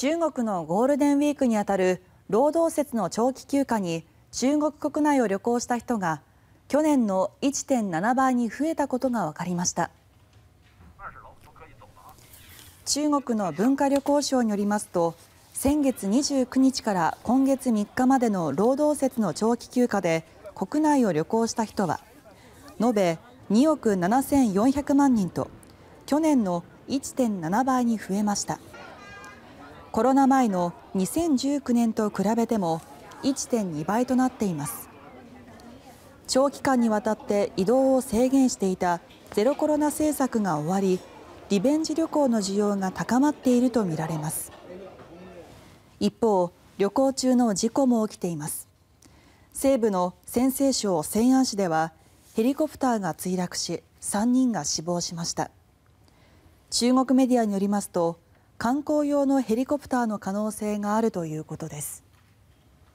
中国のゴールデンウィークにあたる労働節の長期休暇に中国国内を旅行した人が去年の1.7倍に増えたことが分かりました中国の文化旅行省によりますと先月29日から今月3日までの労働節の長期休暇で国内を旅行した人は延べ2億7400万人と去年の1.7倍に増えました。コロナ前の2019年と比べても1.2倍となっています。長期間にわたって移動を制限していたゼロコロナ政策が終わりリベンジ旅行の需要が高まっているとみられます。一方、旅行中の事故も起きています。西部の陝西省西安市ではヘリコプターが墜落し3人が死亡しました。中国メディアによりますと観光用のヘリコプターの可能性があるということです。